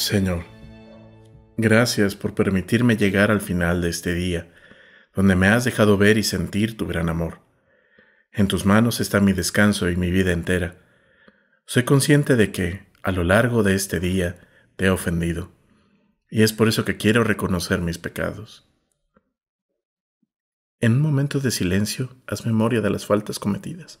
Señor, gracias por permitirme llegar al final de este día, donde me has dejado ver y sentir tu gran amor. En tus manos está mi descanso y mi vida entera. Soy consciente de que, a lo largo de este día, te he ofendido, y es por eso que quiero reconocer mis pecados. En un momento de silencio, haz memoria de las faltas cometidas.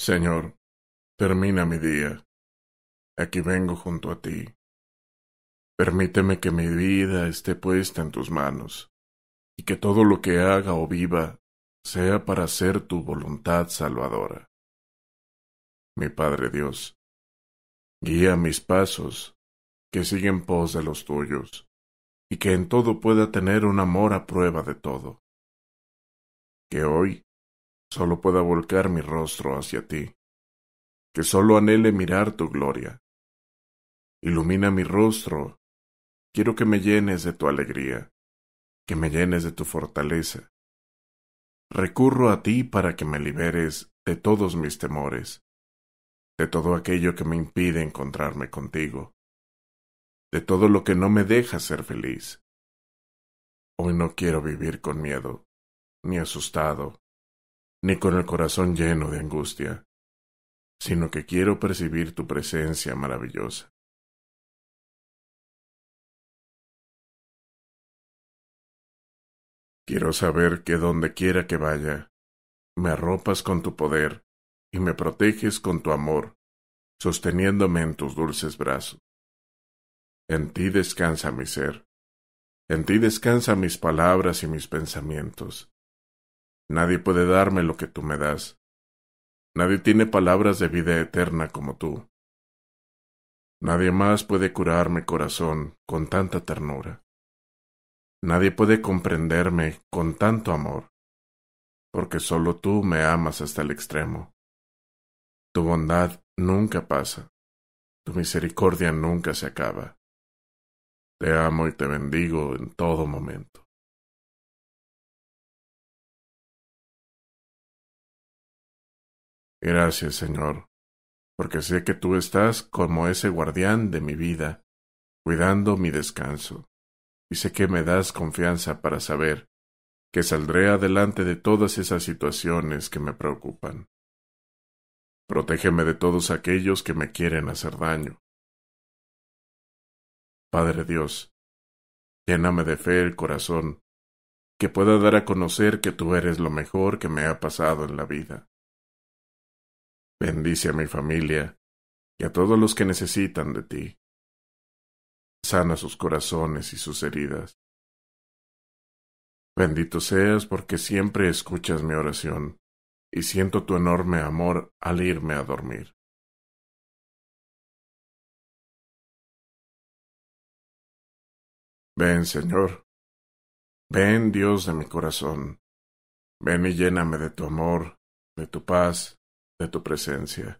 Señor, termina mi día. Aquí vengo junto a ti. Permíteme que mi vida esté puesta en tus manos, y que todo lo que haga o viva sea para hacer tu voluntad salvadora. Mi Padre Dios, guía mis pasos, que siguen pos de los tuyos, y que en todo pueda tener un amor a prueba de todo. Que hoy solo pueda volcar mi rostro hacia ti, que solo anhele mirar tu gloria. Ilumina mi rostro, quiero que me llenes de tu alegría, que me llenes de tu fortaleza. Recurro a ti para que me liberes de todos mis temores, de todo aquello que me impide encontrarme contigo, de todo lo que no me deja ser feliz. Hoy no quiero vivir con miedo, ni asustado, ni con el corazón lleno de angustia, sino que quiero percibir tu presencia maravillosa. Quiero saber que donde quiera que vaya, me arropas con tu poder y me proteges con tu amor, sosteniéndome en tus dulces brazos. En ti descansa mi ser, en ti descansa mis palabras y mis pensamientos. Nadie puede darme lo que tú me das. Nadie tiene palabras de vida eterna como tú. Nadie más puede curarme corazón con tanta ternura. Nadie puede comprenderme con tanto amor, porque sólo tú me amas hasta el extremo. Tu bondad nunca pasa, tu misericordia nunca se acaba. Te amo y te bendigo en todo momento. Gracias, Señor, porque sé que tú estás como ese guardián de mi vida, cuidando mi descanso, y sé que me das confianza para saber que saldré adelante de todas esas situaciones que me preocupan. Protégeme de todos aquellos que me quieren hacer daño. Padre Dios, lléname de fe el corazón, que pueda dar a conocer que tú eres lo mejor que me ha pasado en la vida. Bendice a mi familia y a todos los que necesitan de ti. Sana sus corazones y sus heridas. Bendito seas porque siempre escuchas mi oración y siento tu enorme amor al irme a dormir. Ven, Señor. Ven, Dios de mi corazón. Ven y lléname de tu amor, de tu paz de tu presencia.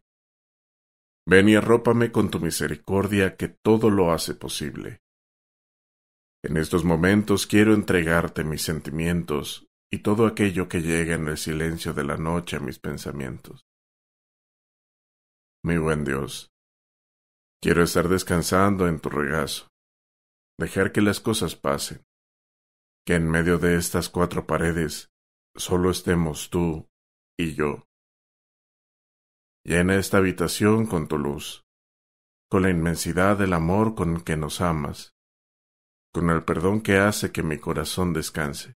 Ven y arrópame con tu misericordia que todo lo hace posible. En estos momentos quiero entregarte mis sentimientos y todo aquello que llega en el silencio de la noche a mis pensamientos. Mi buen Dios, quiero estar descansando en tu regazo, dejar que las cosas pasen, que en medio de estas cuatro paredes solo estemos tú y yo. Llena esta habitación con tu luz, con la inmensidad del amor con que nos amas, con el perdón que hace que mi corazón descanse,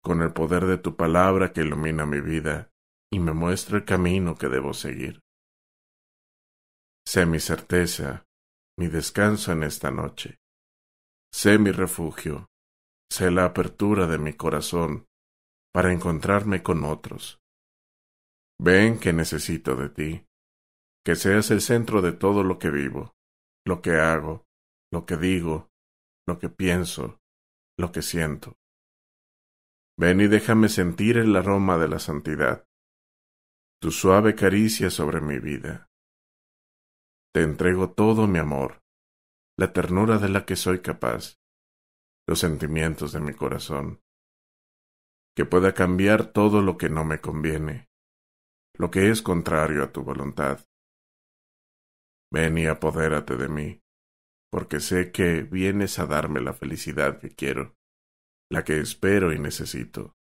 con el poder de tu palabra que ilumina mi vida y me muestra el camino que debo seguir. Sé mi certeza, mi descanso en esta noche. Sé mi refugio, sé la apertura de mi corazón para encontrarme con otros Ven que necesito de ti, que seas el centro de todo lo que vivo, lo que hago, lo que digo, lo que pienso, lo que siento. Ven y déjame sentir el aroma de la santidad, tu suave caricia sobre mi vida. Te entrego todo mi amor, la ternura de la que soy capaz, los sentimientos de mi corazón, que pueda cambiar todo lo que no me conviene, lo que es contrario a tu voluntad. Ven y apodérate de mí, porque sé que vienes a darme la felicidad que quiero, la que espero y necesito.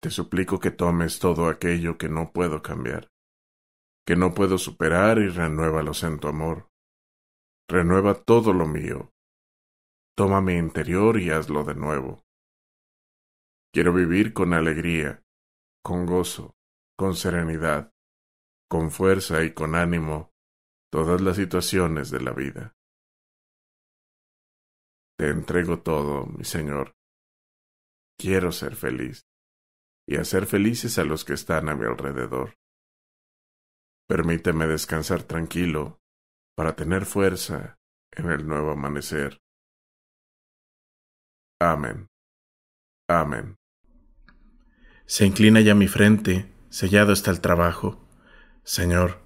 Te suplico que tomes todo aquello que no puedo cambiar, que no puedo superar y renuévalos en tu amor. Renueva todo lo mío. Toma mi interior y hazlo de nuevo. Quiero vivir con alegría, con gozo, con serenidad, con fuerza y con ánimo todas las situaciones de la vida. Te entrego todo, mi Señor. Quiero ser feliz y hacer felices a los que están a mi alrededor. Permíteme descansar tranquilo para tener fuerza en el nuevo amanecer. Amén. Amén. Se inclina ya mi frente, sellado está el trabajo. Señor,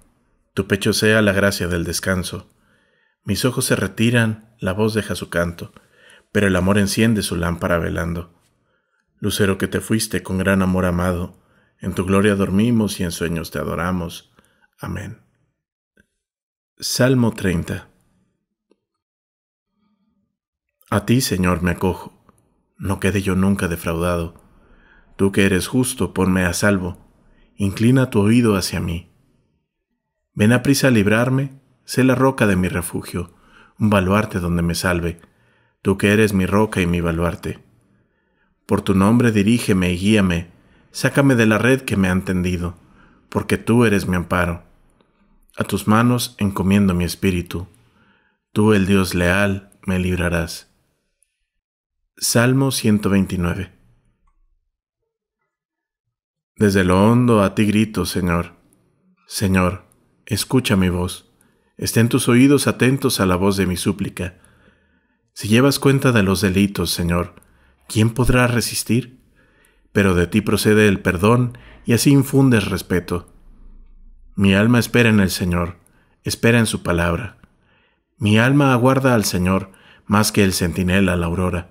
tu pecho sea la gracia del descanso. Mis ojos se retiran, la voz deja su canto, pero el amor enciende su lámpara velando. Lucero que te fuiste con gran amor amado, en tu gloria dormimos y en sueños te adoramos. Amén. Salmo 30 A ti, Señor, me acojo, no quede yo nunca defraudado Tú que eres justo, ponme a salvo, inclina tu oído hacia mí. Ven a prisa a librarme, sé la roca de mi refugio, un baluarte donde me salve, tú que eres mi roca y mi baluarte. Por tu nombre dirígeme y guíame, sácame de la red que me han tendido, porque tú eres mi amparo. A tus manos encomiendo mi espíritu. Tú, el Dios leal, me librarás. Salmo 129 desde lo hondo a ti grito, Señor. Señor, escucha mi voz. Estén tus oídos atentos a la voz de mi súplica. Si llevas cuenta de los delitos, Señor, ¿quién podrá resistir? Pero de ti procede el perdón y así infundes respeto. Mi alma espera en el Señor, espera en su palabra. Mi alma aguarda al Señor más que el centinela a la aurora.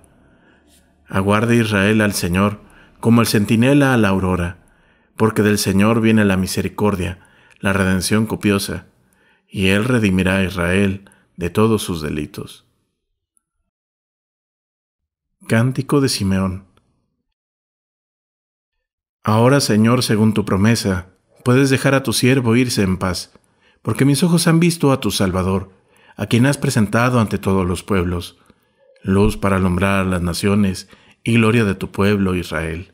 Aguarda Israel al Señor como el centinela a la aurora porque del Señor viene la misericordia, la redención copiosa, y Él redimirá a Israel de todos sus delitos. Cántico de Simeón Ahora, Señor, según tu promesa, puedes dejar a tu siervo irse en paz, porque mis ojos han visto a tu Salvador, a quien has presentado ante todos los pueblos, luz para alumbrar a las naciones y gloria de tu pueblo Israel.